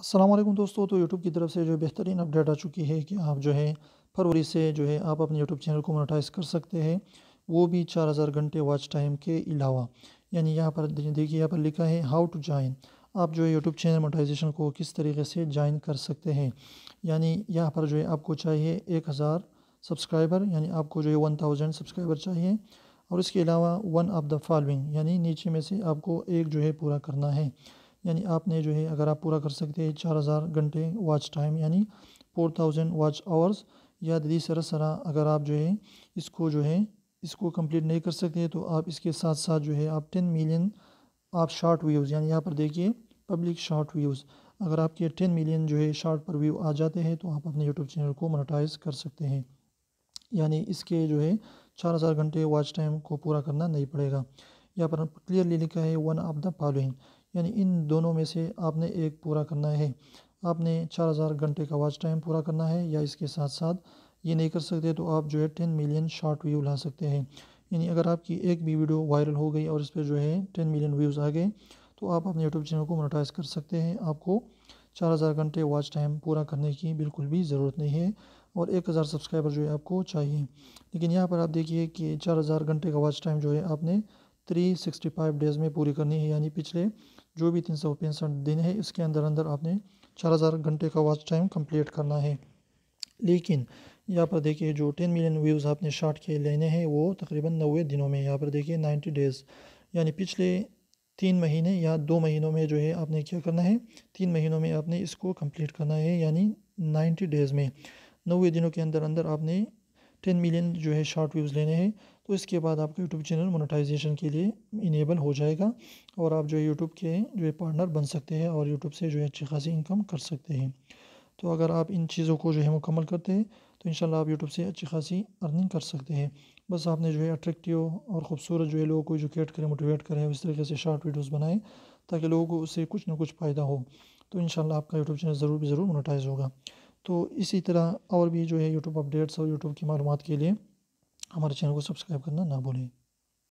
असलम दोस्तों तो यूट्यूब की तरफ से जो बेहतरीन अपडेट आ चुकी है कि आप जो है फरवरी से जो है आप अपने यूट्यूब चैनल को मोनेटाइज कर सकते हैं वो भी 4000 घंटे वॉच टाइम के अलावा यानी यहाँ पर देखिए यहाँ पर लिखा है हाउ टू जॉइन आप जो है यूट्यूब चैनल मोनेटाइजेशन को किस तरीके से ज्वाइन कर सकते हैं यानी यहाँ पर जो है आपको चाहिए एक हज़ार सब्सक्राइबर यानी आपको जो है वन थाउजेंड सब्सक्राइबर चाहिए और इसके अलावा वन ऑफ द फॉलोइंग यानी नीचे में से आपको एक जो है पूरा करना है यानी आपने जो है अगर आप पूरा कर सकते हैं चार हज़ार घंटे वॉच टाइम यानी फोर थाउजेंड वॉच आवर्स या दी सरस सरा अगर आप जो है इसको जो है इसको कंप्लीट नहीं कर सकते तो आप इसके साथ साथ जो है आप टेन मिलियन आप शार्ट व्यूज़ यानी यहाँ पर देखिए पब्लिक शार्ट व्यूज़ अगर आपके टेन मिलियन जो है शार्ट पर व्यू आ जाते हैं तो आप अपने यूट्यूब चैनल को मोनोटाइज कर सकते हैं यानी इसके जो है चार हज़ार घंटे वॉच टाइम को पूरा करना नहीं पड़ेगा यहाँ पर क्लियरली लिखा है वन ऑफ द फॉलोइंग यानी इन दोनों में से आपने एक पूरा करना है आपने 4000 घंटे का वॉच टाइम पूरा करना है या इसके साथ साथ ये नहीं कर सकते तो आप जो है टेन मिलियन शॉर्ट व्यू ला सकते हैं यानी अगर आपकी एक भी वीडियो वायरल हो गई और इस पर जो है टेन मिलियन व्यूज़ आ गए तो आप अपने यूट्यूब चैनल को मोनोटाइज कर सकते हैं आपको 4000 घंटे वॉच टाइम पूरा करने की बिल्कुल भी ज़रूरत नहीं है और 1000 सब्सक्राइबर जो है आपको चाहिए लेकिन यहाँ पर आप देखिए कि 4000 घंटे का वॉच टाइम जो है आपने थ्री सिक्सटी फाइव डेज़ में पूरी करनी है यानी पिछले जो भी तीन सौ पैंसठ दिन है इसके अंदर अंदर आपने चार हज़ार घंटे का वॉच टाइम कंप्लीट करना है लेकिन यहाँ पर देखिए जो टेन मिलियन व्यूज़ आपने शार्ट के लेने हैं वो तकरीबन नवे दिनों में यहाँ पर देखिए नाइन्टी डेज़ यानी पिछले तीन महीने या दो महीनों में जो है आपने क्या करना है तीन महीनों में आपने इसको कम्प्लीट करना है यानी नाइन्टी डेज़ में नवे दिनों के अंदर अंदर आपने टेन मिलियन जो है शॉर्ट व्यूज़ लेने हैं तो इसके बाद आपका यूट्यूब चैनल मोनेटाइजेशन के लिए इनेबल हो जाएगा और आप जो है यूट्यूब के जो है पार्टनर बन सकते हैं और यूट्यूब से जो है अच्छी खासी इनकम कर सकते हैं तो अगर आप इन चीज़ों को जो है मुकम्मल करते हैं तो शाला आप यूट्यूब से अच्छी खासी अर्निंग कर सकते हैं बस आपने जो है अट्रैक्टिव और ख़ूबसूरत जो है लोगों को एजुकेट करें मोटिवेट करें इस तरीके से शॉर्ट वीडियोज़ बनाएँ ताकि लोगों को उससे कुछ ना कुछ फ़ायदा हो तो इन आपका यूट्यूब चैनल ज़रूर भी ज़रूर मोनेटाइज होगा तो इसी तरह और भी जो है यूट्यूब अपडेट्स और यूट्यूब की मालूम के लिए हमारे चैनल को सब्सक्राइब करना ना भूलें